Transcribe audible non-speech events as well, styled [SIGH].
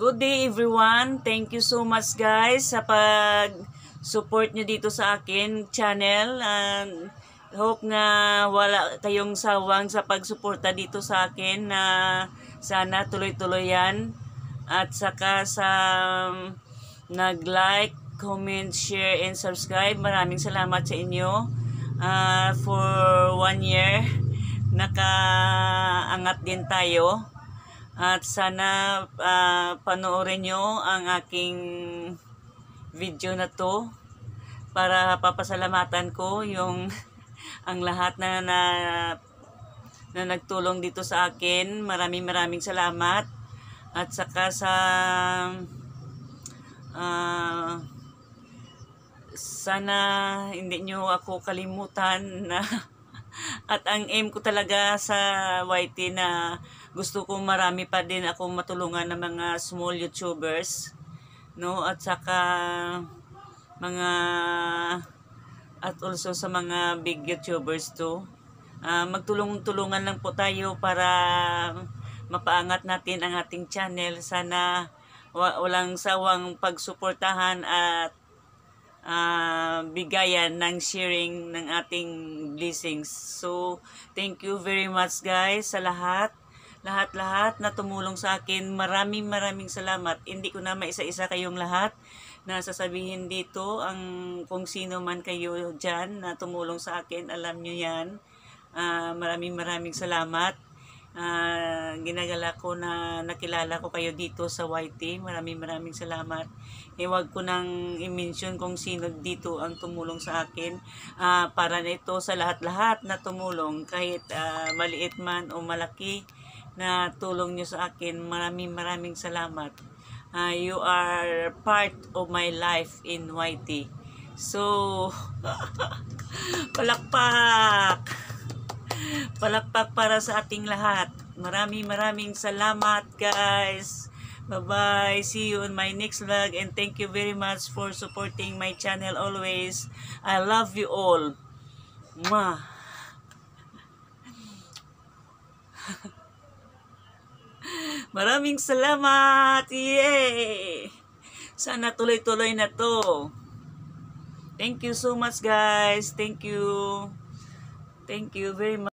Good day everyone. Thank you so much guys sa pag support nyo dito sa akin channel. And hope na wala kayong sawang sa pagsuporta dito sa akin na sana tuloy-tuloy yan. At saka sa um, nag-like, comment, share, and subscribe. Maraming salamat sa inyo uh, for one year. Nakaangat din tayo. At sana uh, panoorin nyo ang aking video na to para papasalamatan ko yung [LAUGHS] ang lahat na, na na nagtulong dito sa akin. Maraming maraming salamat. At saka sa uh, sana hindi nyo ako kalimutan na [LAUGHS] At ang aim ko talaga sa YT na gusto ko marami pa din ako matulungan ng mga small YouTubers. No? At saka mga at also sa mga big YouTubers too. Uh, ah, magtulong-tulungan lang po tayo para mapaangat natin ang ating channel. Sana walang sawang pagsuportahan at uh, bigayan ng sharing ng ating blessings. So, thank you very much guys sa lahat. Lahat-lahat na tumulong sa akin. Maraming maraming salamat. Hindi ko na maisa-isa kayong lahat na sasabihin dito ang kung sino man kayo dyan na tumulong sa akin. Alam nyo yan. Uh, maraming maraming salamat uh, ginagala ko na nakilala ko kayo dito sa YT. Maraming maraming salamat. Iwag eh, ko nang i-mention kung sino dito ang tumulong sa akin. Uh, para nito sa lahat-lahat na tumulong kahit uh, maliit man o malaki na tulong nyo sa akin. Maraming maraming salamat. Uh, you are part of my life in YT. So, [LAUGHS] palakpak! Palakpak para sa ating lahat. Maraming maraming salamat guys. Bye-bye. See you on my next vlog and thank you very much for supporting my channel always. I love you all. Mwah. [LAUGHS] Maraming salamat! Yay! Sana tuloy-tuloy na to. Thank you so much guys. Thank you. Thank you very much.